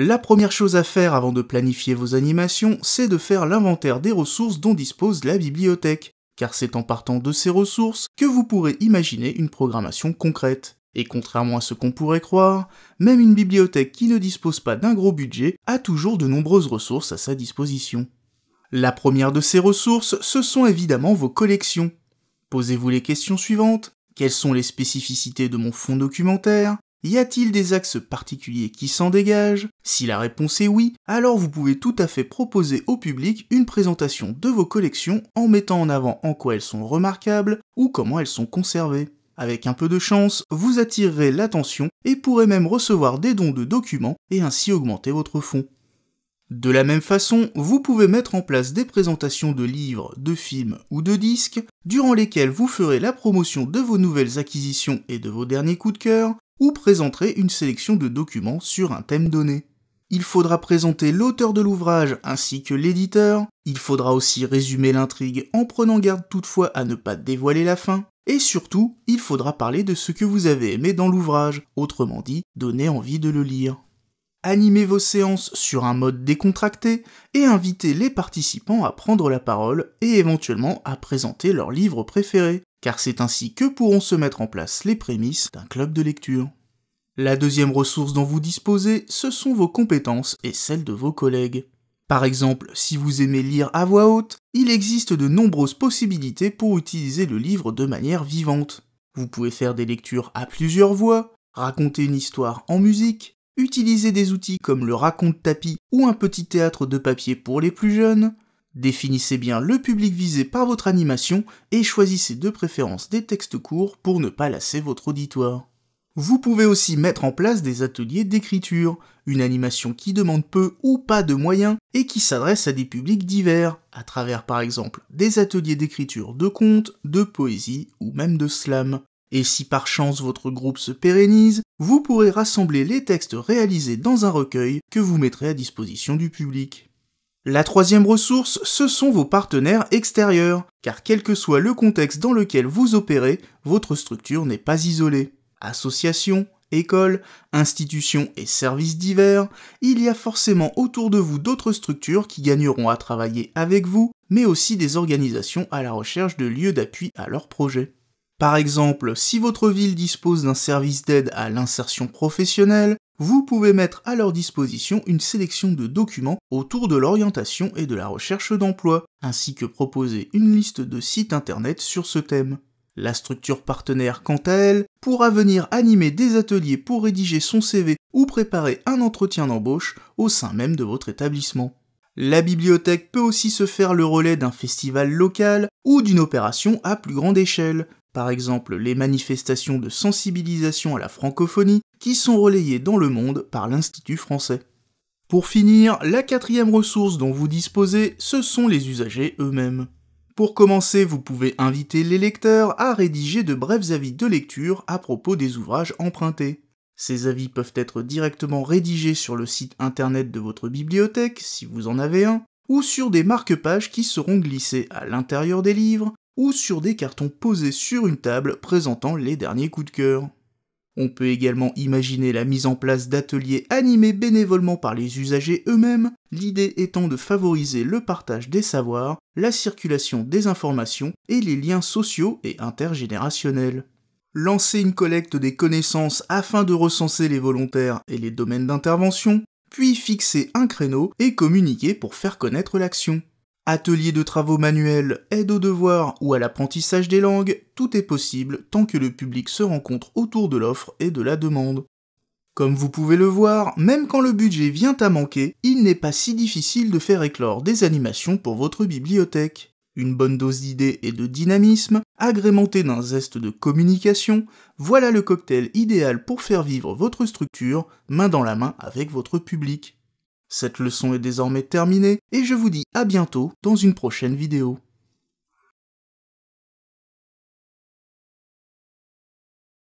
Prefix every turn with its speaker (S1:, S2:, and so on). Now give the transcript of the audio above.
S1: La première chose à faire avant de planifier vos animations, c'est de faire l'inventaire des ressources dont dispose la bibliothèque, car c'est en partant de ces ressources que vous pourrez imaginer une programmation concrète. Et contrairement à ce qu'on pourrait croire, même une bibliothèque qui ne dispose pas d'un gros budget a toujours de nombreuses ressources à sa disposition. La première de ces ressources, ce sont évidemment vos collections. Posez-vous les questions suivantes. Quelles sont les spécificités de mon fonds documentaire y a-t-il des axes particuliers qui s'en dégagent Si la réponse est oui, alors vous pouvez tout à fait proposer au public une présentation de vos collections en mettant en avant en quoi elles sont remarquables ou comment elles sont conservées. Avec un peu de chance, vous attirerez l'attention et pourrez même recevoir des dons de documents et ainsi augmenter votre fonds. De la même façon, vous pouvez mettre en place des présentations de livres, de films ou de disques, durant lesquelles vous ferez la promotion de vos nouvelles acquisitions et de vos derniers coups de cœur, ou présenterait une sélection de documents sur un thème donné. Il faudra présenter l'auteur de l'ouvrage ainsi que l'éditeur, il faudra aussi résumer l'intrigue en prenant garde toutefois à ne pas dévoiler la fin, et surtout, il faudra parler de ce que vous avez aimé dans l'ouvrage, autrement dit, donner envie de le lire. Animez vos séances sur un mode décontracté et invitez les participants à prendre la parole et éventuellement à présenter leur livre préféré, car c'est ainsi que pourront se mettre en place les prémices d'un club de lecture. La deuxième ressource dont vous disposez, ce sont vos compétences et celles de vos collègues. Par exemple, si vous aimez lire à voix haute, il existe de nombreuses possibilités pour utiliser le livre de manière vivante. Vous pouvez faire des lectures à plusieurs voix, raconter une histoire en musique, utiliser des outils comme le raconte-tapis ou un petit théâtre de papier pour les plus jeunes. Définissez bien le public visé par votre animation et choisissez de préférence des textes courts pour ne pas lasser votre auditoire. Vous pouvez aussi mettre en place des ateliers d'écriture, une animation qui demande peu ou pas de moyens et qui s'adresse à des publics divers, à travers par exemple des ateliers d'écriture de contes, de poésie ou même de slam. Et si par chance votre groupe se pérennise, vous pourrez rassembler les textes réalisés dans un recueil que vous mettrez à disposition du public. La troisième ressource, ce sont vos partenaires extérieurs, car quel que soit le contexte dans lequel vous opérez, votre structure n'est pas isolée associations, écoles, institutions et services divers, il y a forcément autour de vous d'autres structures qui gagneront à travailler avec vous, mais aussi des organisations à la recherche de lieux d'appui à leurs projets. Par exemple, si votre ville dispose d'un service d'aide à l'insertion professionnelle, vous pouvez mettre à leur disposition une sélection de documents autour de l'orientation et de la recherche d'emploi, ainsi que proposer une liste de sites internet sur ce thème. La structure partenaire, quant à elle, pourra venir animer des ateliers pour rédiger son CV ou préparer un entretien d'embauche au sein même de votre établissement. La bibliothèque peut aussi se faire le relais d'un festival local ou d'une opération à plus grande échelle, par exemple les manifestations de sensibilisation à la francophonie qui sont relayées dans le monde par l'Institut français. Pour finir, la quatrième ressource dont vous disposez, ce sont les usagers eux-mêmes. Pour commencer, vous pouvez inviter les lecteurs à rédiger de brefs avis de lecture à propos des ouvrages empruntés. Ces avis peuvent être directement rédigés sur le site internet de votre bibliothèque, si vous en avez un, ou sur des marque-pages qui seront glissés à l'intérieur des livres, ou sur des cartons posés sur une table présentant les derniers coups de cœur. On peut également imaginer la mise en place d'ateliers animés bénévolement par les usagers eux-mêmes, l'idée étant de favoriser le partage des savoirs, la circulation des informations et les liens sociaux et intergénérationnels. Lancer une collecte des connaissances afin de recenser les volontaires et les domaines d'intervention, puis fixer un créneau et communiquer pour faire connaître l'action. Atelier de travaux manuels, aide aux devoirs ou à l'apprentissage des langues, tout est possible tant que le public se rencontre autour de l'offre et de la demande. Comme vous pouvez le voir, même quand le budget vient à manquer, il n'est pas si difficile de faire éclore des animations pour votre bibliothèque. Une bonne dose d'idées et de dynamisme, agrémentée d'un zeste de communication, voilà le cocktail idéal pour faire vivre votre structure main dans la main avec votre public. Cette leçon est désormais terminée et je vous dis à bientôt dans une prochaine vidéo.